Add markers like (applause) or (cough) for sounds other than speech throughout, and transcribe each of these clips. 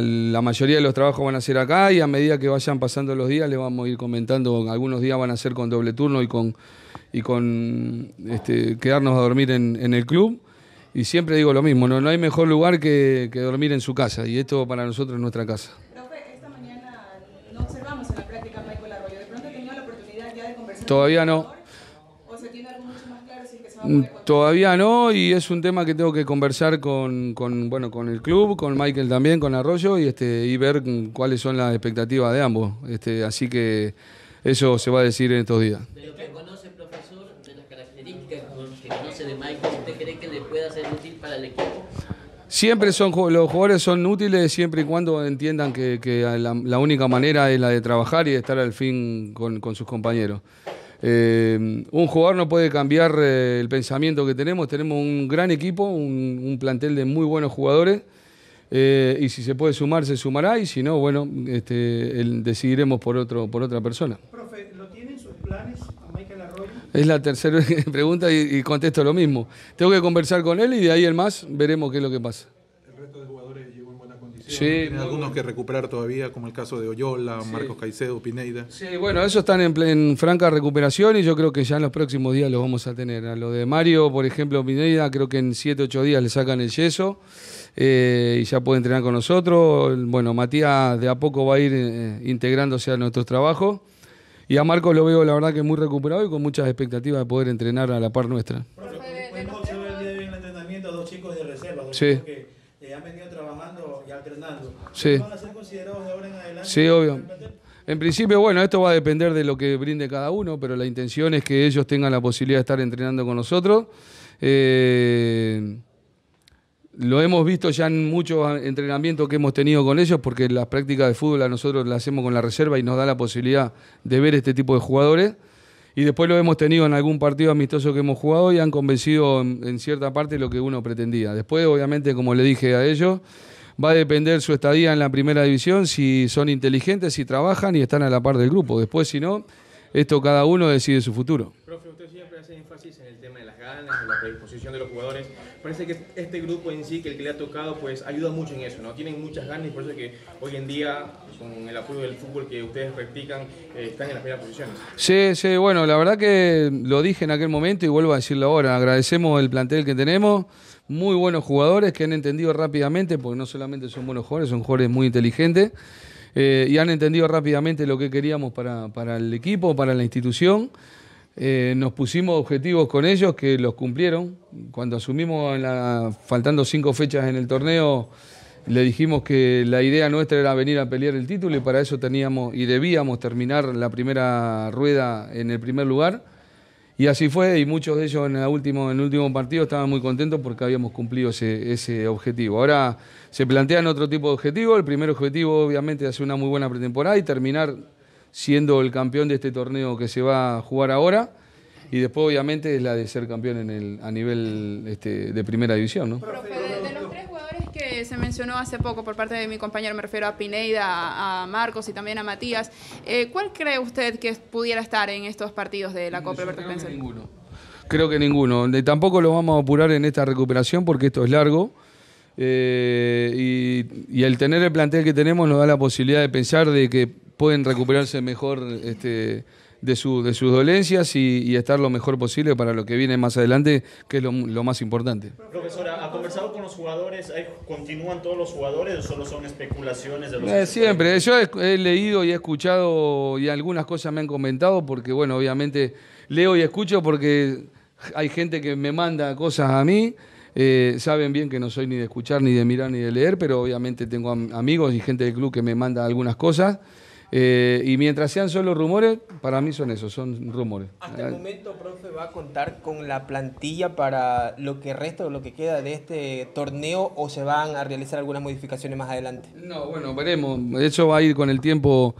la, mayoría de los trabajos van a ser acá y a medida que vayan pasando los días le vamos a ir comentando, algunos días van a ser con doble turno y con, y con este, quedarnos a dormir en, el club. Y siempre digo lo mismo, no, no hay mejor lugar que, dormir en su casa y esto para nosotros es nuestra casa. no ¿de pronto la oportunidad de conversar? Todavía no. Mm, todavía no, y es un tema que tengo que conversar con, bueno, con el club, con Michael también, con Arroyo, y, este, y ver mm, cuáles son las expectativas de ambos. Este, así que eso se va a decir en estos días. lo que conoce, profesor, de las características que conoce de Michael, ¿usted cree que le pueda ser útil para el equipo? Siempre son los jugadores son útiles siempre y cuando entiendan que, la, única manera es la de trabajar y de estar al fin con sus compañeros. Eh, un jugador no puede cambiar eh, el pensamiento que tenemos. Tenemos un gran equipo, un, plantel de muy buenos jugadores. Eh, y si se puede sumar, se sumará. Y si no, bueno, este, decidiremos por, otro, por otra persona. Es la tercera (laughs) pregunta y contesto lo mismo. Tengo que conversar con él y de ahí el más veremos qué es lo que pasa. Sí, algunos que recuperar todavía, como el caso de Oyola, Marcos Caicedo, Pineida. Sí, bueno, esos están en, franca recuperación y yo creo que ya en los próximos días los vamos a tener. A lo de Mario, por ejemplo, Pineida, creo que en 7, 8 días le sacan el yeso eh, y ya puede entrenar con nosotros. Bueno, Matías de a poco va a ir eh, integrándose a nuestros trabajos. Y a Marcos lo veo, la verdad, que muy recuperado y con muchas expectativas de poder entrenar a la par nuestra. entrenamiento, dos chicos de reserva. Sí han venido trabajando y alternando. Sí. ¿Van a ser considerados de ahora en adelante? Sí, obvio. En principio, bueno, esto va a depender de lo que brinde cada uno, pero la intención es que ellos tengan la posibilidad de estar entrenando con nosotros. Eh, lo hemos visto ya en muchos entrenamientos que hemos tenido con ellos, porque las prácticas de fútbol a nosotros las hacemos con la reserva y nos da la posibilidad de ver este tipo de jugadores y después lo hemos tenido en algún partido amistoso que hemos jugado y han convencido en, cierta parte lo que uno pretendía. Después, obviamente, como le dije a ellos, va a depender su estadía en la primera división, si son inteligentes, si trabajan y están a la par del grupo. Después, si no, esto cada uno decide su futuro. Profe, usted siempre hace énfasis en el tema de las ganas, de la predisposición de los jugadores. Parece que este grupo en sí, que el que le ha tocado, pues ayuda mucho en eso, ¿no? Tienen muchas ganas y por eso es que hoy en día, con el apoyo del fútbol que ustedes practican, eh, están en las primeras posiciones. Sí, sí, bueno, la verdad que lo dije en aquel momento y vuelvo a decirlo ahora. Agradecemos el plantel que tenemos, muy buenos jugadores que han entendido rápidamente, porque no solamente son buenos jugadores, son jugadores muy inteligentes. Eh, y han entendido rápidamente lo que queríamos para, el equipo, para la institución. Eh, nos pusimos objetivos con ellos que los cumplieron. Cuando asumimos, faltando cinco fechas en el torneo, le dijimos que la idea nuestra era venir a pelear el título y para eso teníamos y debíamos terminar la primera rueda en el primer lugar. Y así fue, y muchos de ellos en, el último, en el último partido estaban muy contentos porque habíamos cumplido ese, objetivo. Ahora se plantean otro tipo de objetivos. El primer objetivo, obviamente, es hacer una muy buena pretemporada y terminar siendo el campeón de este torneo que se va a jugar ahora. Y después, obviamente, es la de ser campeón a nivel este, de primera división. ¿no? se mencionó hace poco por parte de mi compañero, me refiero a Pineida, a, Marcos y también a Matías, eh, ¿cuál cree usted que pudiera estar en estos partidos de la Copa de Spencer? Ninguno. Creo que ninguno. Tampoco lo vamos a apurar en esta recuperación porque esto es largo. Eh, y, y, el tener el plantel que tenemos nos da la posibilidad de pensar de que pueden recuperarse mejor este, de, su, de sus dolencias y, estar lo mejor posible para lo que viene más adelante, que es lo, más importante. Profesora, ¿ha conversado con los jugadores? ¿Continúan todos los jugadores o solo son especulaciones eh, Siempre, yo he, leído y he escuchado y algunas cosas me han comentado porque, bueno, obviamente leo y escucho porque hay gente que me manda cosas a mí. Eh, saben bien que no soy ni de escuchar, ni de mirar, ni de leer, pero obviamente tengo amigos y gente del club que me manda algunas cosas. Eh, y mientras sean solo rumores, para mí son eso, son rumores. Hasta el ah. momento, profe, va a contar con la plantilla para lo que resta o lo que queda de este torneo o se van a realizar algunas modificaciones más adelante. No, bueno, veremos. De hecho, va a ir con el tiempo.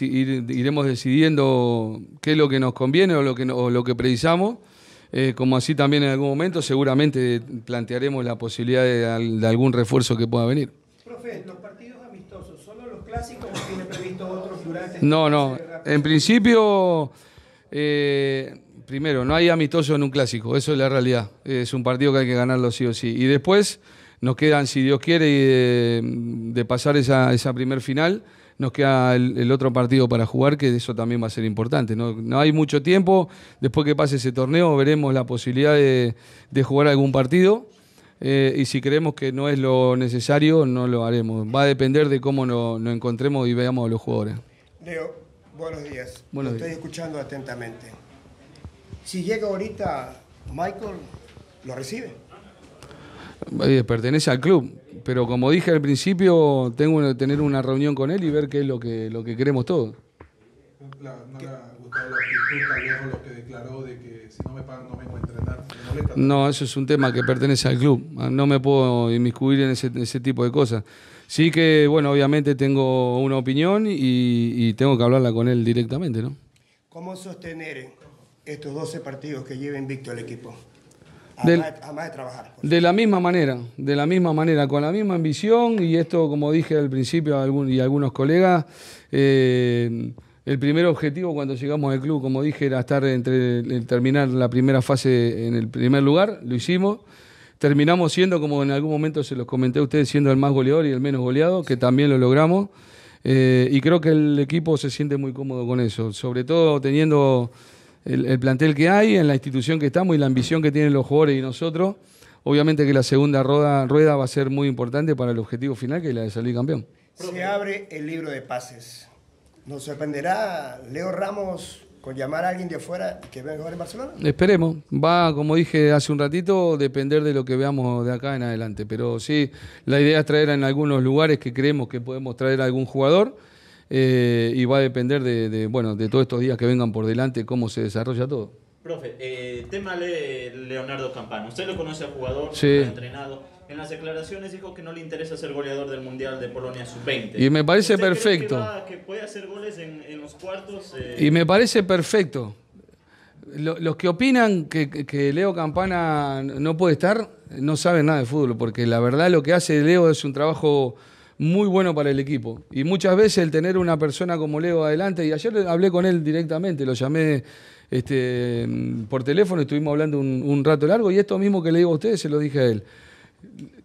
iremos decidiendo qué es lo que nos conviene o lo que, lo que precisamos. Eh, como así también en algún momento seguramente plantearemos la posibilidad de, de algún refuerzo que pueda venir. Profe, los partidos clásico tiene previsto otro este No, no. En principio, eh, primero, no hay amistoso en un clásico, eso es la realidad. Es un partido que hay que ganarlo sí o sí. Y después nos quedan, si Dios quiere, de, pasar esa, esa primer final nos queda el, otro partido para jugar, que eso también va a ser importante. No, hay mucho tiempo, después que pase ese torneo veremos la posibilidad de jugar algún partido eh, y si creemos que no es lo necesario, no lo haremos. Va a depender de cómo nos encontremos y veamos a los jugadores. Leo, buenos días. Estoy escuchando atentamente. Si llega ahorita Michael, ¿lo recibe? Eh, pertenece al club, pero como dije al principio, tengo que tener una reunión con él y ver qué es lo que, lo que queremos todos. no la lo que declaró de si no me pagan no No, eso es un tema que pertenece al club. Ah, no me puedo inmiscuir en ese, tipo de cosas. Sí que, bueno, obviamente tengo una opinión y, tengo que hablarla con él directamente, ¿no? ¿Cómo sostener estos 12 partidos que lleva invicto el equipo? Además de trabajar. De la misma manera, de la misma manera, con la misma ambición y esto, como dije al principio y algunos colegas, eh, el primer objetivo cuando llegamos al club, como dije, era estar entre el, terminar la primera fase en el primer lugar, lo hicimos. Terminamos siendo, como en algún momento se los comenté a ustedes, siendo el más goleador y el menos goleado, que también lo logramos. Eh, y creo que el equipo se siente muy cómodo con eso, sobre todo teniendo el, plantel que hay, en la institución que estamos y la ambición que tienen los jugadores y nosotros. Obviamente que la segunda rueda va a ser muy importante para el objetivo final, que es la de salir campeón. Se abre el libro de pases. ¿Nos sorprenderá Leo Ramos con llamar a alguien de afuera que venga a jugar en Barcelona? Esperemos. Va, como dije hace un ratito, depender de lo que veamos de acá en adelante. Pero sí, la idea es traer en algunos lugares que creemos que podemos traer a algún jugador. Eh, y va a depender de, bueno, de todos estos días que vengan por delante, cómo se desarrolla todo. Profe, eh, tema Leonardo Campano. Usted lo conoce al jugador, sí. ha entrenado en las declaraciones dijo que no le interesa ser goleador del Mundial de Polonia Sub-20. Y me parece perfecto. Que, puede hacer goles en, los cuartos? Eh, y me parece perfecto. Los que opinan que, Leo Campana no puede estar, no saben nada de fútbol, porque la verdad lo que hace Leo es un trabajo muy bueno para el equipo. Y muchas veces el tener una persona como Leo adelante, y ayer hablé con él directamente, lo llamé este, por teléfono, estuvimos hablando un rato largo, y esto mismo que le digo a ustedes se lo dije a él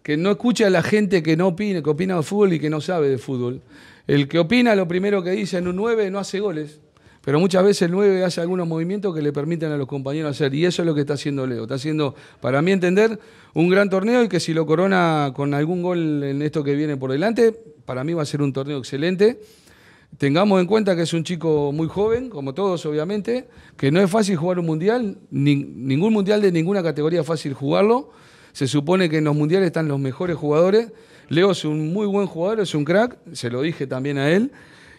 que no escucha a la gente que no opina, que opina de fútbol y que no sabe de fútbol. El que opina, lo primero que dice en un 9 no hace goles, pero muchas veces el 9 hace algunos movimientos que le permiten a los compañeros hacer, y eso es lo que está haciendo Leo. Está haciendo, para mí entender, un gran torneo y que si lo corona con algún gol en esto que viene por delante, para mí va a ser un torneo excelente. Tengamos en cuenta que es un chico muy joven, como todos obviamente, que no es fácil jugar un mundial, ningún mundial de ninguna categoría es fácil jugarlo se supone que en los mundiales están los mejores jugadores. Leo es un muy buen jugador, es un crack, se lo dije también a él.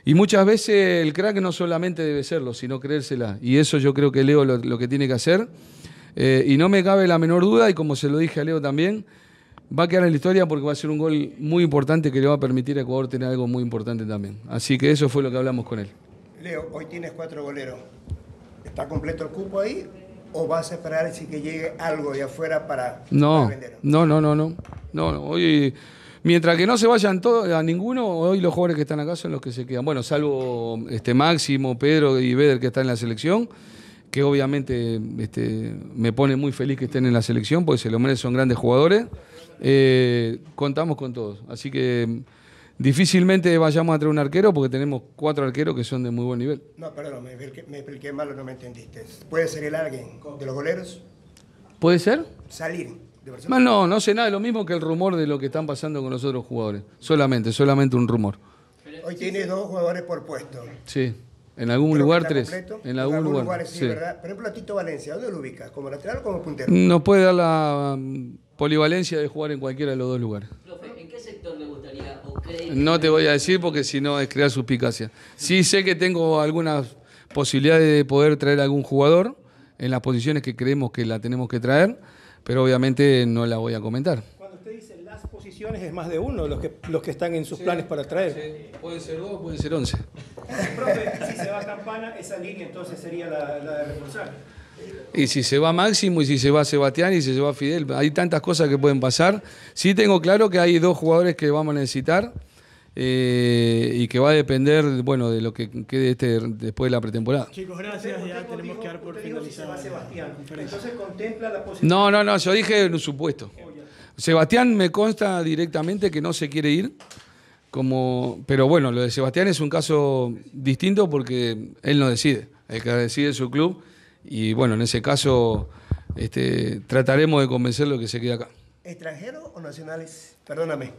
Y muchas veces el crack no solamente debe serlo, sino creérsela. Y eso yo creo que Leo lo, que tiene que hacer. Eh, y no me cabe la menor duda, y como se lo dije a Leo también, va a quedar en la historia porque va a ser un gol muy importante que le va a permitir a Ecuador tener algo muy importante también. Así que eso fue lo que hablamos con él. Leo, hoy tienes cuatro goleros. ¿Está completo el cupo ahí o vas a esperar si que llegue algo de afuera para, no, No, no, no, no, no, no. Hoy, mientras que no se vayan todos a ninguno, hoy los jugadores que están acá son los que se quedan. Bueno, salvo este Máximo, Pedro y Beder que están en la selección que obviamente este, me pone muy feliz que estén en la selección, porque se lo merecen, son grandes jugadores. Eh, contamos con todos. Así que Difícilmente vayamos a traer un arquero porque tenemos cuatro arqueros que son de muy buen nivel. No, perdón, me, me expliqué mal no me entendiste. ¿Puede ser el alguien de los goleros? ¿Puede ser? Salir. De Barcelona. No, no sé nada, es lo mismo que el rumor de lo que están pasando con los otros jugadores. Solamente, solamente un rumor. Hoy tiene dos jugadores por puesto. Sí. En algún lugar tres. En, algún, lugar, sí, ¿verdad? Por ejemplo, a Tito Valencia, ¿dónde lo ubicas? ¿Como lateral o como puntero? Nos puede dar la mm, polivalencia de jugar en cualquiera de los dos lugares qué sector me gustaría? O no te voy a decir porque si no es crear suspicacia. Sí sé que tengo algunas posibilidades de poder traer algún jugador en las posiciones que creemos que la tenemos que traer, pero obviamente no la voy a comentar. Cuando usted dice las posiciones, es más de uno los que, los que están en sus planes para traer. Pueden ser dos, pueden ser once. (laughs) si se va a Campana, esa línea entonces sería la, la de reforzar. Y si se va Máximo, y si se va Sebastián, y si se va Fidel. Hay tantas cosas que pueden pasar. Sí tengo claro que hay dos jugadores que vamos a necesitar eh, y que va a depender, bueno, de lo que quede este después de la pretemporada. Chicos, gracias. Ya tenemos que dar por finalizar. Se Sebastián. Entonces contempla la posibilidad. No, no, no. Yo dije en un supuesto. Sebastián me consta directamente que no se quiere ir. Como, pero bueno, lo de Sebastián es un caso distinto porque él no decide. El que decide su club y bueno, en ese caso este, trataremos de convencerlo que se quede acá. ¿Extranjeros o nacionales? Perdóname.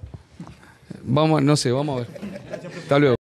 Vamos, no sé, vamos a ver. Hasta luego.